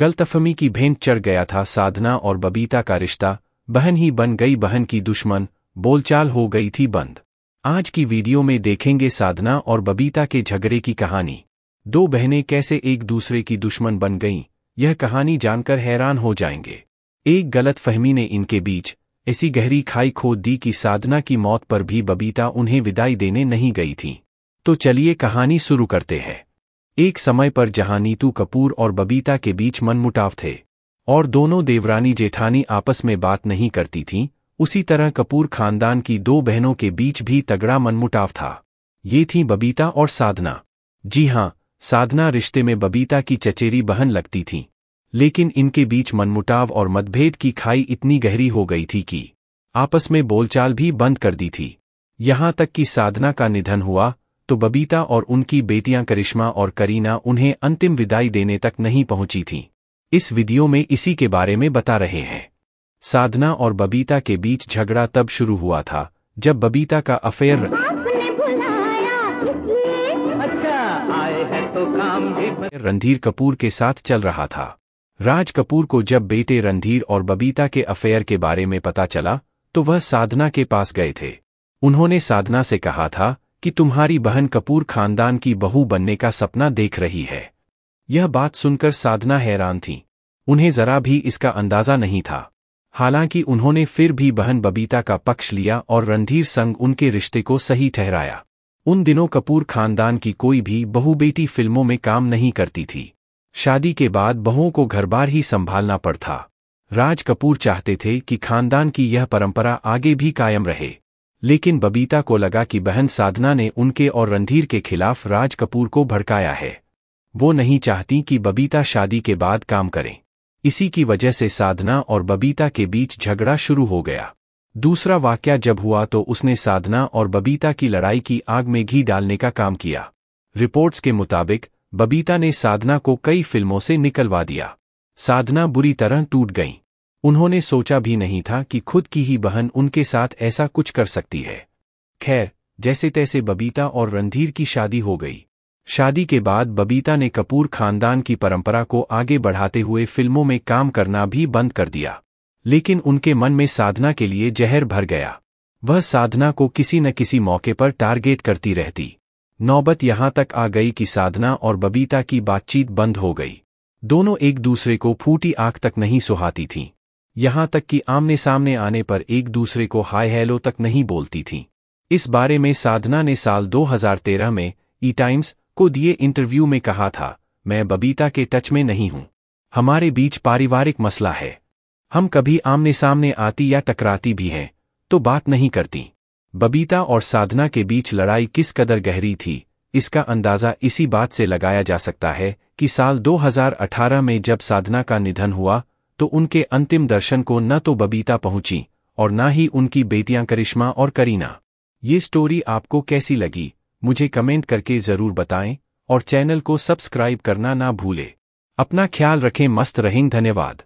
गलतफहमी की भेंट चढ़ गया था साधना और बबीता का रिश्ता बहन ही बन गई बहन की दुश्मन बोलचाल हो गई थी बंद आज की वीडियो में देखेंगे साधना और बबीता के झगड़े की कहानी दो बहनें कैसे एक दूसरे की दुश्मन बन गईं यह कहानी जानकर हैरान हो जाएंगे एक गलत फहमी ने इनके बीच ऐसी गहरी खाई खोद दी कि साधना की मौत पर भी बबीता उन्हें विदाई देने नहीं गई थी तो चलिए कहानी शुरू करते हैं एक समय पर जहां नीतू कपूर और बबीता के बीच मनमुटाव थे और दोनों देवरानी जेठानी आपस में बात नहीं करती थीं उसी तरह कपूर खानदान की दो बहनों के बीच भी तगड़ा मनमुटाव था ये थी बबीता और साधना जी हाँ साधना रिश्ते में बबीता की चचेरी बहन लगती थीं लेकिन इनके बीच मनमुटाव और मतभेद की खाई इतनी गहरी हो गई थी कि आपस में बोलचाल भी बंद कर दी थी यहां तक कि साधना का निधन हुआ तो बबीता और उनकी बेटियां करिश्मा और करीना उन्हें अंतिम विदाई देने तक नहीं पहुंची थीं इस वीडियो में इसी के बारे में बता रहे हैं साधना और बबीता के बीच झगड़ा तब शुरू हुआ था जब बबीता का अफेयर अच्छा, तो रणधीर कपूर के साथ चल रहा था राज कपूर को जब बेटे रणधीर और बबीता के अफेयर के बारे में पता चला तो वह साधना के पास गए थे उन्होंने साधना से कहा था कि तुम्हारी बहन कपूर खानदान की बहू बनने का सपना देख रही है यह बात सुनकर साधना हैरान थी उन्हें जरा भी इसका अंदाज़ा नहीं था हालांकि उन्होंने फिर भी बहन बबीता का पक्ष लिया और रणधीर संग उनके रिश्ते को सही ठहराया उन दिनों कपूर खानदान की कोई भी बहुबेटी बेटी फिल्मों में काम नहीं करती थी शादी के बाद बहुओं को घर बार ही संभालना पड़ता राज कपूर चाहते थे कि खानदान की यह परंपरा आगे भी कायम रहे लेकिन बबीता को लगा कि बहन साधना ने उनके और रणधीर के खिलाफ राज कपूर को भड़काया है वो नहीं चाहती कि बबीता शादी के बाद काम करें इसी की वजह से साधना और बबीता के बीच झगड़ा शुरू हो गया दूसरा वाक्य जब हुआ तो उसने साधना और बबीता की लड़ाई की आग में घी डालने का काम किया रिपोर्ट्स के मुताबिक बबीता ने साधना को कई फिल्मों से निकलवा दिया साधना बुरी तरह टूट गई उन्होंने सोचा भी नहीं था कि खुद की ही बहन उनके साथ ऐसा कुछ कर सकती है खैर जैसे तैसे बबीता और रणधीर की शादी हो गई शादी के बाद बबीता ने कपूर खानदान की परंपरा को आगे बढ़ाते हुए फिल्मों में काम करना भी बंद कर दिया लेकिन उनके मन में साधना के लिए जहर भर गया वह साधना को किसी न किसी मौके पर टारगेट करती रहती नौबत यहां तक आ गई कि साधना और बबीता की बातचीत बंद हो गई दोनों एक दूसरे को फूटी आंख तक नहीं सुहाती थीं यहां तक कि आमने सामने आने पर एक दूसरे को हाय हेलो तक नहीं बोलती थीं इस बारे में साधना ने साल 2013 में ई टाइम्स को दिए इंटरव्यू में कहा था मैं बबीता के टच में नहीं हूं हमारे बीच पारिवारिक मसला है हम कभी आमने सामने आती या टकराती भी हैं तो बात नहीं करती बबीता और साधना के बीच लड़ाई किस कदर गहरी थी इसका अंदाज़ा इसी बात से लगाया जा सकता है कि साल 2018 में जब साधना का निधन हुआ तो उनके अंतिम दर्शन को न तो बबीता पहुंची और न ही उनकी बेटियां करिश्मा और करीना ये स्टोरी आपको कैसी लगी मुझे कमेंट करके ज़रूर बताएं और चैनल को सब्सक्राइब करना ना भूले अपना ख्याल रखें मस्त रहें धन्यवाद